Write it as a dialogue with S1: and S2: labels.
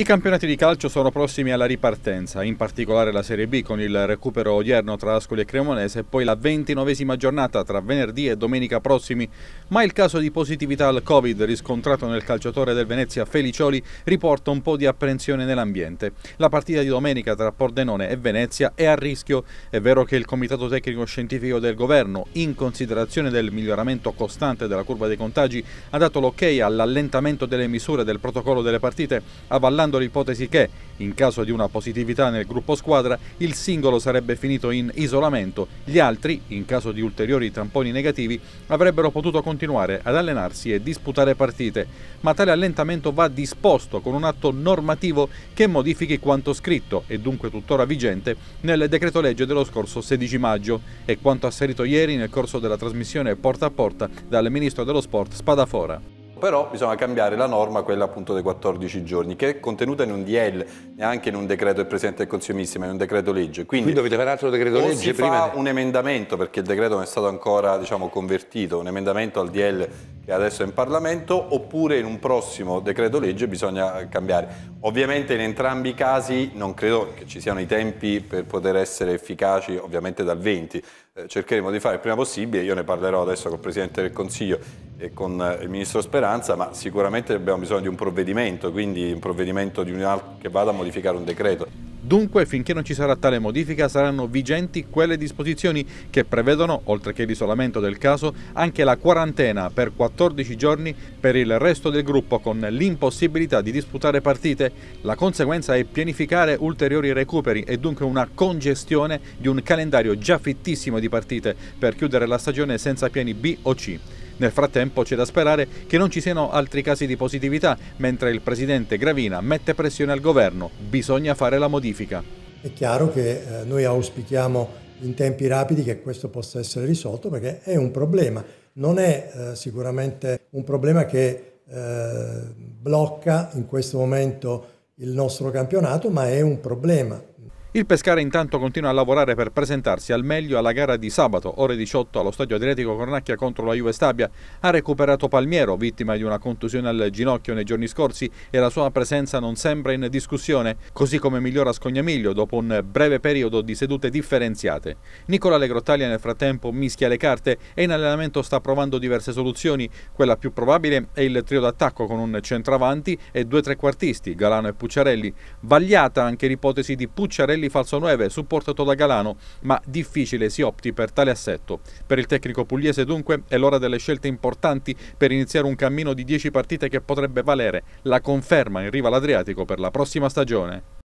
S1: I campionati di calcio sono prossimi alla ripartenza, in particolare la Serie B con il recupero odierno tra Ascoli e Cremonese e poi la ventinovesima giornata tra venerdì e domenica prossimi, ma il caso di positività al Covid riscontrato nel calciatore del Venezia Felicioli riporta un po' di apprensione nell'ambiente. La partita di domenica tra Pordenone e Venezia è a rischio, è vero che il Comitato Tecnico Scientifico del Governo, in considerazione del miglioramento costante della curva dei contagi, ha dato l'ok all'allentamento delle misure del protocollo delle partite, avallando valutando l'ipotesi che, in caso di una positività nel gruppo squadra, il singolo sarebbe finito in isolamento, gli altri, in caso di ulteriori tamponi negativi, avrebbero potuto continuare ad allenarsi e disputare partite, ma tale allentamento va disposto con un atto normativo che modifichi quanto scritto e dunque tuttora vigente nel decreto legge dello scorso 16 maggio e quanto asserito ieri nel corso della trasmissione porta a porta dal ministro dello sport Spadafora
S2: però bisogna cambiare la norma, quella appunto dei 14 giorni, che è contenuta in un DL, neanche in un decreto del Presidente del Consiglio dei Ministri, ma in un decreto legge. Quindi, Qui dovete fare altro decreto legge si prima... fa un emendamento, perché il decreto non è stato ancora diciamo, convertito, un emendamento al DL che adesso è in Parlamento, oppure in un prossimo decreto legge bisogna cambiare. Ovviamente in entrambi i casi non credo che ci siano i tempi per poter essere efficaci, ovviamente dal 20. Eh, cercheremo di fare il prima possibile, io ne parlerò adesso col Presidente del Consiglio e con eh, il Ministro Speranza, ma sicuramente abbiamo bisogno di un provvedimento, quindi un provvedimento un che vada a modificare un decreto.
S1: Dunque, finché non ci sarà tale modifica, saranno vigenti quelle disposizioni che prevedono, oltre che l'isolamento del caso, anche la quarantena per 14 giorni per il resto del gruppo con l'impossibilità di disputare partite. La conseguenza è pianificare ulteriori recuperi e dunque una congestione di un calendario già fittissimo di partite per chiudere la stagione senza piani B o C. Nel frattempo c'è da sperare che non ci siano altri casi di positività, mentre il presidente Gravina mette pressione al governo, bisogna fare la modifica.
S3: È chiaro che eh, noi auspichiamo in tempi rapidi che questo possa essere risolto perché è un problema, non è eh, sicuramente un problema che eh, blocca in questo momento il nostro campionato, ma è un problema
S1: il Pescara intanto continua a lavorare per presentarsi al meglio alla gara di sabato, ore 18, allo stadio Adriatico Cornacchia contro la Juve Stabia. Ha recuperato Palmiero, vittima di una contusione al ginocchio nei giorni scorsi e la sua presenza non sembra in discussione, così come migliora Scognamiglio dopo un breve periodo di sedute differenziate. Nicola Legrottaglia nel frattempo mischia le carte e in allenamento sta provando diverse soluzioni. Quella più probabile è il trio d'attacco con un centravanti e due trequartisti, Galano e Pucciarelli. Vagliata anche l'ipotesi di Pucciarelli Martelli falso 9 supportato da Galano, ma difficile si opti per tale assetto. Per il tecnico pugliese dunque è l'ora delle scelte importanti per iniziare un cammino di 10 partite che potrebbe valere la conferma in riva all'Adriatico per la prossima stagione.